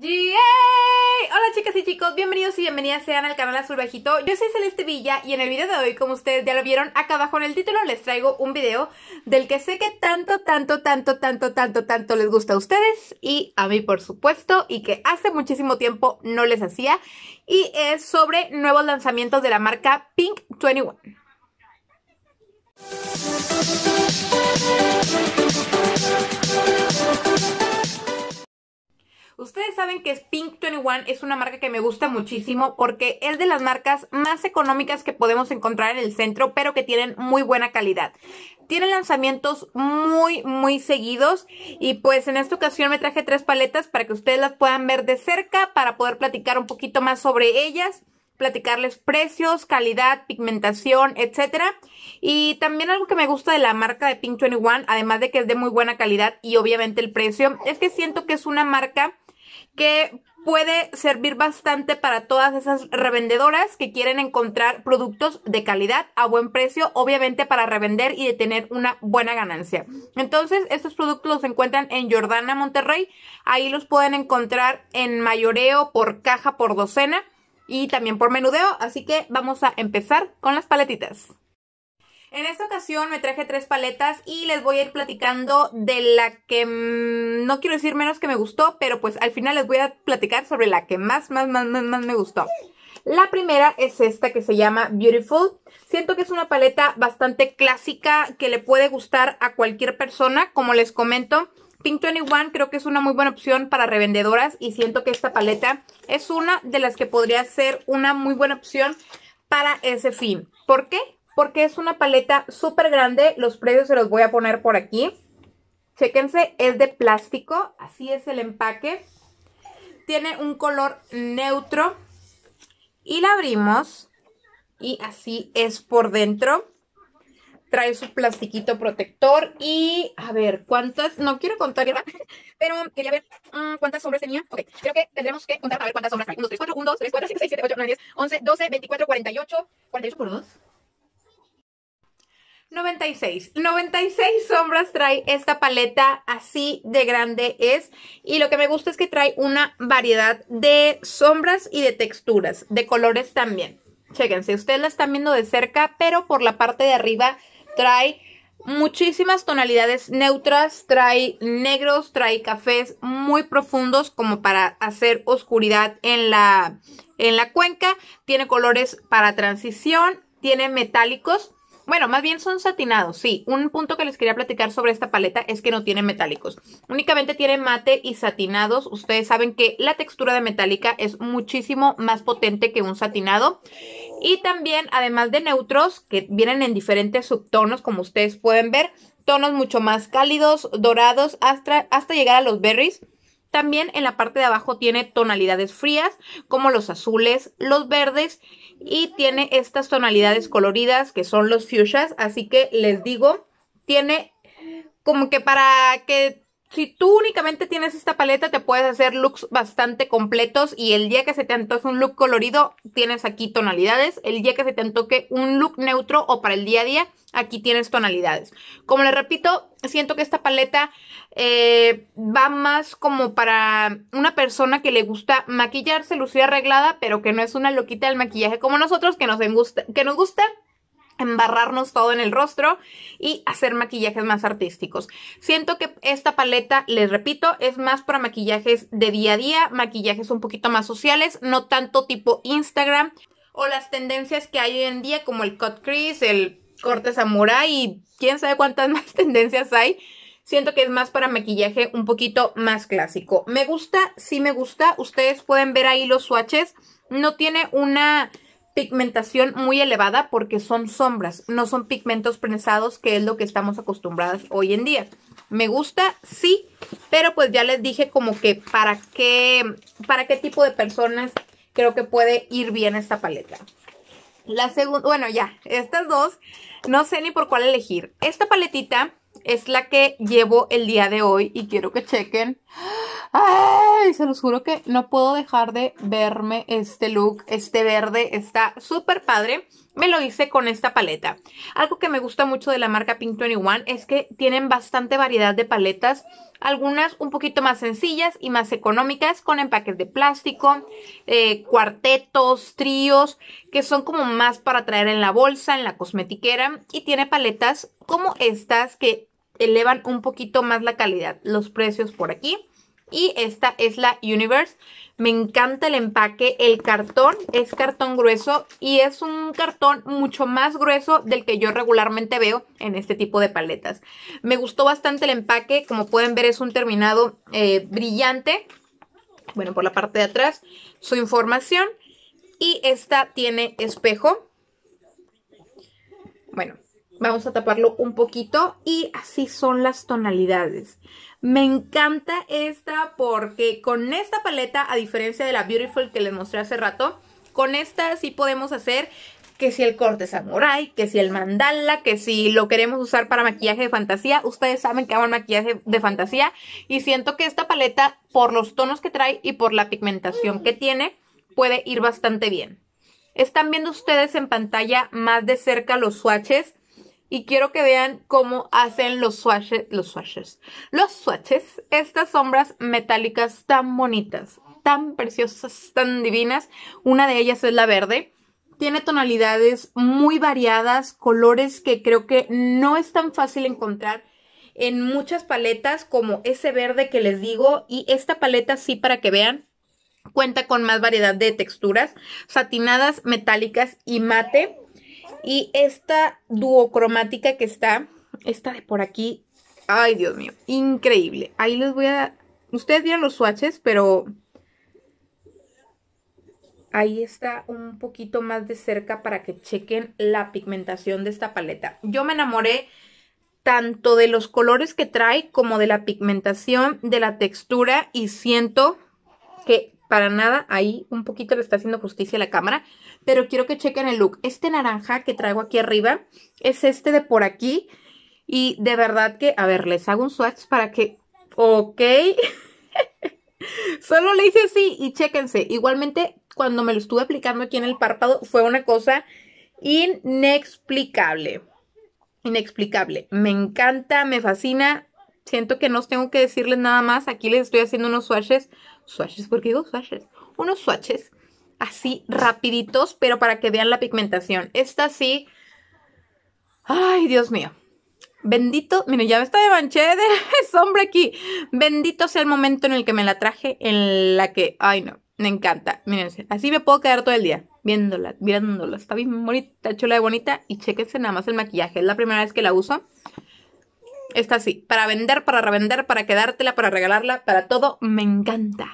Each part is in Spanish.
¡Yay! Hola chicas y chicos, bienvenidos y bienvenidas sean al canal Azul Bajito Yo soy Celeste Villa y en el video de hoy, como ustedes ya lo vieron, acá abajo en el título les traigo un video Del que sé que tanto, tanto, tanto, tanto, tanto, tanto les gusta a ustedes Y a mí por supuesto, y que hace muchísimo tiempo no les hacía Y es sobre nuevos lanzamientos de la marca Pink 21 Ustedes saben que Pink 21 es una marca que me gusta muchísimo porque es de las marcas más económicas que podemos encontrar en el centro, pero que tienen muy buena calidad. Tienen lanzamientos muy, muy seguidos y pues en esta ocasión me traje tres paletas para que ustedes las puedan ver de cerca, para poder platicar un poquito más sobre ellas platicarles precios, calidad, pigmentación, etcétera. Y también algo que me gusta de la marca de Pink 21, además de que es de muy buena calidad y obviamente el precio, es que siento que es una marca que puede servir bastante para todas esas revendedoras que quieren encontrar productos de calidad a buen precio, obviamente para revender y de tener una buena ganancia. Entonces, estos productos los encuentran en Jordana, Monterrey. Ahí los pueden encontrar en mayoreo, por caja, por docena y también por menudeo. Así que vamos a empezar con las paletitas. En esta ocasión me traje tres paletas y les voy a ir platicando de la que mm, no quiero decir menos que me gustó, pero pues al final les voy a platicar sobre la que más, más, más, más, más me gustó. La primera es esta que se llama Beautiful. Siento que es una paleta bastante clásica que le puede gustar a cualquier persona, como les comento. Pink 21 creo que es una muy buena opción para revendedoras y siento que esta paleta es una de las que podría ser una muy buena opción para ese fin. ¿Por qué? porque es una paleta súper grande. Los precios se los voy a poner por aquí. Chéquense, es de plástico, así es el empaque. Tiene un color neutro. Y la abrimos. Y así es por dentro. Trae su plastiquito protector. Y a ver, ¿cuántas? No quiero contar, pero quería ver mm, cuántas sombras tenía. Ok, creo que tendremos que contar a ver cuántas sombras hay. 1, 2, 3, 4, 1, 2, 3, 4, 5, 6, 7, 8, 9, 10, 11, 12, 24, 48. ¿48 por 2? 96. 96 sombras trae esta paleta, así de grande es. Y lo que me gusta es que trae una variedad de sombras y de texturas, de colores también. Chéquense, ustedes la están viendo de cerca, pero por la parte de arriba trae muchísimas tonalidades neutras, trae negros, trae cafés muy profundos como para hacer oscuridad en la, en la cuenca. Tiene colores para transición, tiene metálicos bueno, más bien son satinados, sí. Un punto que les quería platicar sobre esta paleta es que no tiene metálicos. Únicamente tiene mate y satinados. Ustedes saben que la textura de metálica es muchísimo más potente que un satinado. Y también, además de neutros, que vienen en diferentes subtonos, como ustedes pueden ver, tonos mucho más cálidos, dorados, hasta, hasta llegar a los berries. También en la parte de abajo tiene tonalidades frías como los azules, los verdes y tiene estas tonalidades coloridas que son los fuchsias. Así que les digo, tiene como que para que si tú únicamente tienes esta paleta, te puedes hacer looks bastante completos y el día que se te antoje un look colorido, tienes aquí tonalidades. El día que se te antoje un look neutro o para el día a día, aquí tienes tonalidades. Como les repito, siento que esta paleta eh, va más como para una persona que le gusta maquillarse, lucir arreglada, pero que no es una loquita del maquillaje como nosotros, que nos gusta, que nos gusta embarrarnos todo en el rostro y hacer maquillajes más artísticos. Siento que esta paleta, les repito, es más para maquillajes de día a día, maquillajes un poquito más sociales, no tanto tipo Instagram o las tendencias que hay hoy en día como el cut crease, el corte samurai y quién sabe cuántas más tendencias hay. Siento que es más para maquillaje un poquito más clásico. Me gusta, sí me gusta. Ustedes pueden ver ahí los swatches. No tiene una pigmentación muy elevada porque son sombras, no son pigmentos prensados, que es lo que estamos acostumbradas hoy en día. Me gusta, sí, pero pues ya les dije como que para qué, para qué tipo de personas creo que puede ir bien esta paleta. La segunda, bueno ya, estas dos, no sé ni por cuál elegir. Esta paletita es la que llevo el día de hoy y quiero que chequen. Ay, se los juro que no puedo dejar de verme este look, este verde, está súper padre. Me lo hice con esta paleta. Algo que me gusta mucho de la marca Pink 21 es que tienen bastante variedad de paletas. Algunas un poquito más sencillas y más económicas con empaques de plástico, eh, cuartetos, tríos, que son como más para traer en la bolsa, en la cosmetiquera. Y tiene paletas como estas que elevan un poquito más la calidad, los precios por aquí. Y esta es la Universe. Me encanta el empaque, el cartón es cartón grueso y es un cartón mucho más grueso del que yo regularmente veo en este tipo de paletas. Me gustó bastante el empaque, como pueden ver es un terminado eh, brillante. Bueno, por la parte de atrás su información y esta tiene espejo. Bueno, Vamos a taparlo un poquito y así son las tonalidades. Me encanta esta porque con esta paleta, a diferencia de la Beautiful que les mostré hace rato, con esta sí podemos hacer que si el corte samurai, que si el mandala, que si lo queremos usar para maquillaje de fantasía. Ustedes saben que hago maquillaje de fantasía y siento que esta paleta, por los tonos que trae y por la pigmentación que tiene, puede ir bastante bien. Están viendo ustedes en pantalla más de cerca los swatches y quiero que vean cómo hacen los swatches, los swatches, los swatches, estas sombras metálicas tan bonitas, tan preciosas, tan divinas. Una de ellas es la verde. Tiene tonalidades muy variadas, colores que creo que no es tan fácil encontrar en muchas paletas como ese verde que les digo y esta paleta sí para que vean cuenta con más variedad de texturas satinadas, metálicas y mate y esta duocromática que está, esta de por aquí, ay Dios mío, increíble. Ahí les voy a... Ustedes vieron los swatches, pero ahí está un poquito más de cerca para que chequen la pigmentación de esta paleta. Yo me enamoré tanto de los colores que trae como de la pigmentación, de la textura y siento que para nada. Ahí un poquito le está haciendo justicia a la cámara. Pero quiero que chequen el look. Este naranja que traigo aquí arriba es este de por aquí. Y de verdad que, a ver, les hago un swatch para que... Ok. Solo le hice así y chéquense. Igualmente, cuando me lo estuve aplicando aquí en el párpado, fue una cosa inexplicable. Inexplicable. Me encanta, me fascina. Siento que no os tengo que decirles nada más. Aquí les estoy haciendo unos swatches swatches, ¿por qué digo swatches? Unos swatches así rapiditos, pero para que vean la pigmentación. Esta sí, ay Dios mío. Bendito, miren, ya me está de manché de sombra aquí. Bendito sea el momento en el que me la traje, en la que, ay no, me encanta. Miren, así me puedo quedar todo el día viéndola, mirándola. Está bien bonita, chula y bonita. Y chequense nada más el maquillaje. Es la primera vez que la uso. Esta sí, para vender, para revender, para quedártela, para regalarla, para todo, me encanta.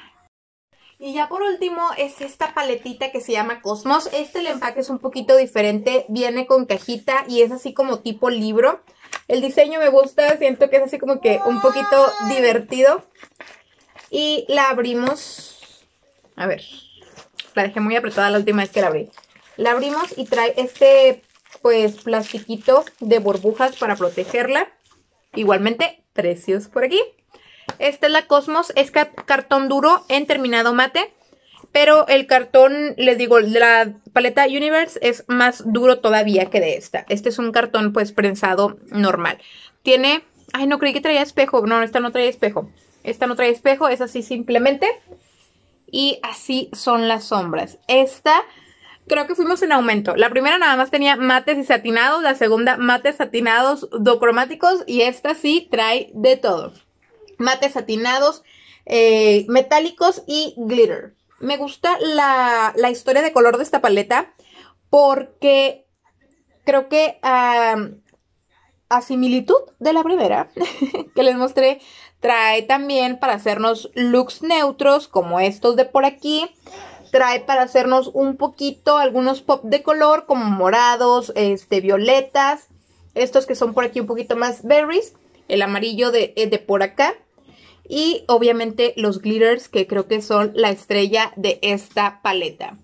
Y ya por último es esta paletita que se llama Cosmos. Este el empaque es un poquito diferente, viene con cajita y es así como tipo libro. El diseño me gusta, siento que es así como que un poquito divertido. Y la abrimos, a ver, la dejé muy apretada la última vez que la abrí. La abrimos y trae este pues plastiquito de burbujas para protegerla igualmente precios por aquí. Esta es la Cosmos, es cartón duro en terminado mate, pero el cartón, les digo, la paleta Universe es más duro todavía que de esta. Este es un cartón pues prensado normal. Tiene, ay no creí que traía espejo, no, esta no trae espejo. Esta no trae espejo, es así simplemente. Y así son las sombras. Esta creo que fuimos en aumento. La primera nada más tenía mates y satinados, la segunda mates satinados docromáticos y esta sí trae de todo. Mates satinados, eh, metálicos y glitter. Me gusta la, historia de color de esta paleta porque creo que a similitud de la primera que les mostré, trae también para hacernos looks neutros como estos de por aquí trae para hacernos un poquito algunos pop de color como morados, este, violetas, estos que son por aquí un poquito más berries, el amarillo de, eh, de por acá y obviamente los glitters que creo que son la estrella de esta paleta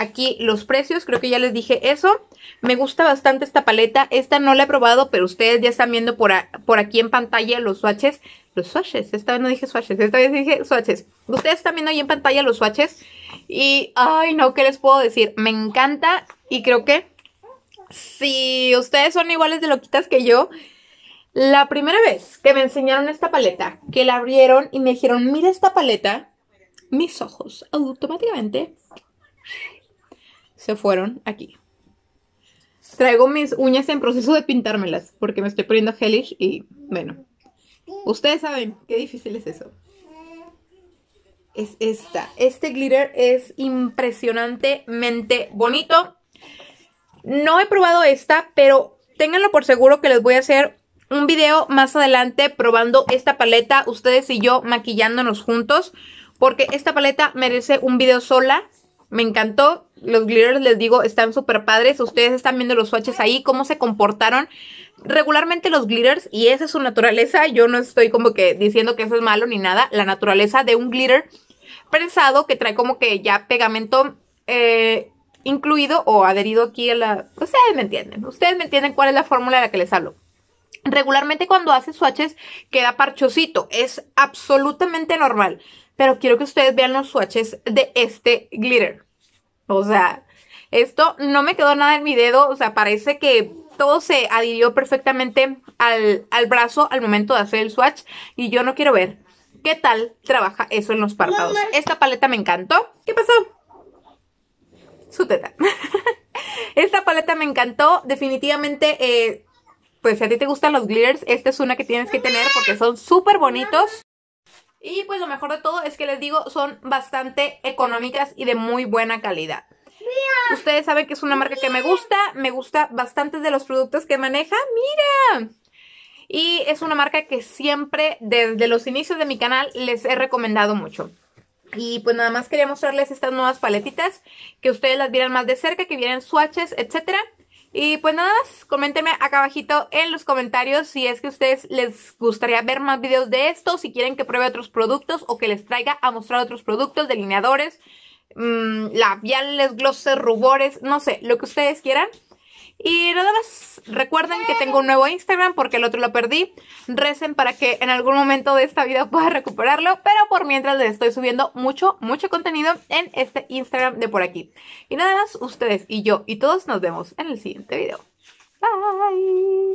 aquí los precios, creo que ya les dije eso. Me gusta bastante esta paleta, esta no la he probado, pero ustedes ya están viendo por, por aquí en pantalla los swatches. Los swatches, esta vez no dije swatches, esta vez dije swatches. Ustedes están viendo ahí en pantalla los swatches y, ay no, ¿qué les puedo decir? Me encanta y creo que si ustedes son iguales de loquitas que yo, la primera vez que me enseñaron esta paleta, que la abrieron y me dijeron, mira esta paleta, mis ojos automáticamente se fueron aquí. Traigo mis uñas en proceso de pintármelas porque me estoy poniendo gelish y bueno. Ustedes saben qué difícil es eso. Es esta. Este glitter es impresionantemente bonito. No he probado esta, pero ténganlo por seguro que les voy a hacer un video más adelante probando esta paleta, ustedes y yo maquillándonos juntos, porque esta paleta merece un video sola me encantó. Los glitters, les digo, están súper padres. Ustedes están viendo los swatches ahí, cómo se comportaron. Regularmente los glitters, y esa es su naturaleza, yo no estoy como que diciendo que eso es malo ni nada, la naturaleza de un glitter prensado que trae como que ya pegamento eh, incluido o adherido aquí a la... Ustedes me entienden, ustedes me entienden cuál es la fórmula de la que les hablo. Regularmente cuando hace swatches queda parchosito, es absolutamente normal pero quiero que ustedes vean los swatches de este glitter. O sea, esto no me quedó nada en mi dedo, o sea, parece que todo se adhirió perfectamente al, brazo al momento de hacer el swatch y yo no quiero ver qué tal trabaja eso en los párpados. Esta paleta me encantó. ¿Qué pasó? Su teta. Esta paleta me encantó, definitivamente... Eh, pues si a ti te gustan los glitters, esta es una que tienes que tener porque son súper bonitos. Y pues lo mejor de todo es que les digo, son bastante económicas y de muy buena calidad. Ustedes saben que es una marca que me gusta, me gusta bastante de los productos que maneja. ¡Mira! Y es una marca que siempre, desde los inicios de mi canal, les he recomendado mucho. Y pues nada más quería mostrarles estas nuevas paletitas, que ustedes las vieran más de cerca, que vieran swatches, etcétera. Y pues nada más, acá abajito en los comentarios si es que a ustedes les gustaría ver más videos de esto, si quieren que pruebe otros productos o que les traiga a mostrar otros productos, delineadores, mm, labiales, glosses, rubores, no sé, lo que ustedes quieran. Y nada más, recuerden que tengo un nuevo Instagram porque el otro lo perdí. Recen para que en algún momento de esta vida pueda recuperarlo, pero por mientras les estoy subiendo mucho, mucho contenido en este Instagram de por aquí. Y nada más, ustedes y yo y todos nos vemos en el siguiente video. Bye.